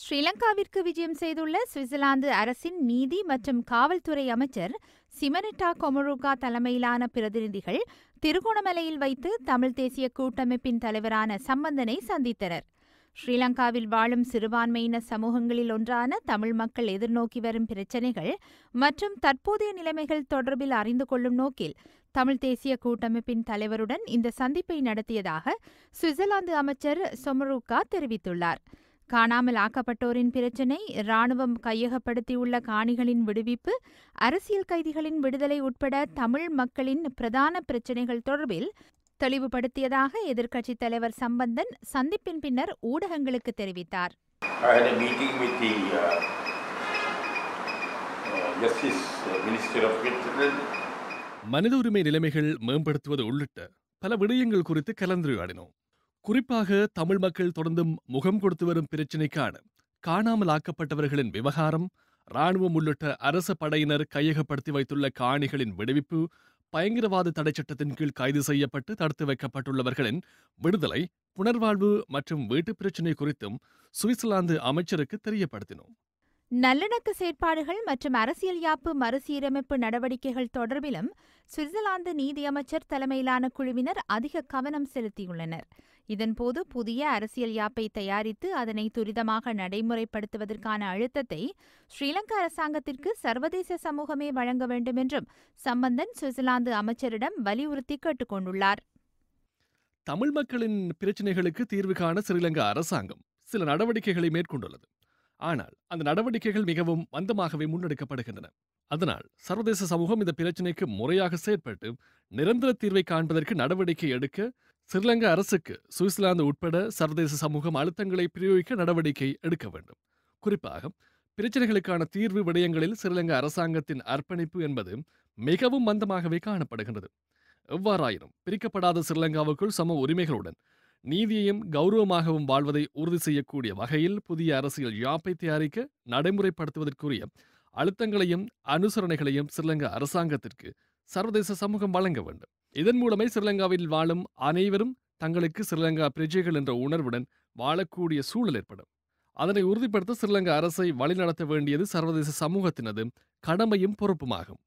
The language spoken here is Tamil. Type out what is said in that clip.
ஸ்ரீலங்காவிற்கு விஜயம் செய்துள்ள சுவிட்சர்லாந்து அரசின் நீதி மற்றும் காவல்துறை அமைச்சர் சிமனிட்டா கொமருகா தலைமையிலான பிரதிநிதிகள் திருகோணமலையில் வைத்து தமிழ்த் தேசிய கூட்டமைப்பின் தலைவரான சம்பந்தனை சந்தித்தனர் ஸ்ரீலங்காவில் வாழும் சிறுபான்மையின சமூகங்களில் ஒன்றான தமிழ் மக்கள் எதிர்நோக்கி வரும் பிரச்சினைகள் மற்றும் தற்போதைய நிலைமைகள் தொடர்பில் அறிந்து கொள்ளும் நோக்கில் தமிழ் தேசிய கூட்டமைப்பின் தலைவருடன் இந்த சந்திப்பை நடத்தியதாக சுவிட்சர்லாந்து அமைச்சர் சொமருகா தெரிவித்துள்ளார் காணாமல் ஆக்கப்பட்டோரின் பிரச்சினை இராணுவம் கையகப்படுத்தியுள்ள காணிகளின் விடுவிப்பு அரசியல் கைதிகளின் விடுதலை உட்பட தமிழ் மக்களின் பிரதான பிரச்சினைகள் தொடர்பில் தெளிவுபடுத்தியதாக எதிர்க்கட்சித் தலைவர் சம்பந்தன் சந்திப்பின் பின்னர் ஊடகங்களுக்கு தெரிவித்தார் uh, uh, மனித உரிமை நிலைமைகள் மேம்படுத்துவது உள்ளிட்ட பல விடயங்கள் குறித்து கலந்துரையாடினோம் குறிப்பாக தமிழ் மக்கள் தொடர்ந்தும் முகம் கொடுத்து வரும் பிரச்சினைக்கான காணாமல் ஆக்கப்பட்டவர்களின் விவகாரம் ராணுவம் உள்ளிட்ட அரச படையினர் கையகப்படுத்தி வைத்துள்ள காணிகளின் விடுவிப்பு பயங்கரவாத தடை சட்டத்தின் கீழ் கைது செய்யப்பட்டு தடுத்து வைக்கப்பட்டுள்ளவர்களின் விடுதலை புனர்வாழ்வு மற்றும் வீட்டுப் பிரச்சினை குறித்தும் சுவிட்சர்லாந்து அமைச்சருக்கு தெரியப்படுத்தினோம் நல்லிணக்க செயற்பாடுகள் மற்றும் அரசியல் யாப்பு மறுசீரமைப்பு நடவடிக்கைகள் தொடர்பிலும் சுவிட்சர்லாந்து நீதியமைச்சர் தலைமையிலான குழுவினர் அதிக கவனம் செலுத்தியுள்ளனர் இதன்போது புதிய அரசியல் யாப்பை தயாரித்து அதனை துரிதமாக நடைமுறைப்படுத்துவதற்கான அழுத்தத்தை ஸ்ரீலங்கா அரசாங்கத்திற்கு சர்வதேச சமூகமே வழங்க வேண்டும் என்றும் சம்பந்தன் சுவிட்சர்லாந்து அமைச்சரிடம் வலியுறுத்தி கேட்டுக்கொண்டுள்ளார் தமிழ் மக்களின் பிரச்சினைகளுக்கு தீர்வு காண ஸ்ரீலங்கா அரசாங்கம் சில நடவடிக்கைகளை மேற்கொண்டுள்ளது ஆனால் அந்த நடவடிக்கைகள் மிகவும் மந்தமாகவே முன்னெடுக்கப்படுகின்றன அதனால் சர்வதேச சமூகம் இந்த பிரச்சினைக்கு முறையாக செயற்பட்டு நிரந்தர தீர்வை காண்பதற்கு நடவடிக்கை எடுக்க ஸ்ரீலங்கா அரசுக்கு சுவிட்சர்லாந்து உட்பட சர்வதேச சமூகம் அழுத்தங்களை பிரயோகிக்க நடவடிக்கை எடுக்க வேண்டும் குறிப்பாக பிரச்சனைகளுக்கான தீர்வு விடயங்களில் ஸ்ரீலங்கா அரசாங்கத்தின் அர்ப்பணிப்பு என்பது மிகவும் மந்தமாகவே காணப்படுகின்றது எவ்வாறாயினும் பிரிக்கப்படாத ஸ்ரீலங்காவுக்குள் சம உரிமைகளுடன் நீதியையும் கௌரவமாகவும் வாழ்வதை உறுதி செய்யக்கூடிய வகையில் புதிய அரசியல் யாப்பை தயாரிக்க நடைமுறைப்படுத்துவதற்குரிய அழுத்தங்களையும் அனுசரணைகளையும் ஸ்ரீலங்கா அரசாங்கத்திற்கு சர்வதேச சமூகம் வழங்க வேண்டும் இதன் மூலமே ஸ்ரீலங்காவில் வாழும் அனைவரும் தங்களுக்கு ஸ்ரீலங்கா பிரஜைகள் என்ற உணர்வுடன் வாழக்கூடிய சூழல் ஏற்படும் அதனை உறுதிப்படுத்த ஸ்ரீலங்கா அரசை வழிநடத்த வேண்டியது சர்வதேச சமூகத்தினது கடமையும் பொறுப்புமாகும்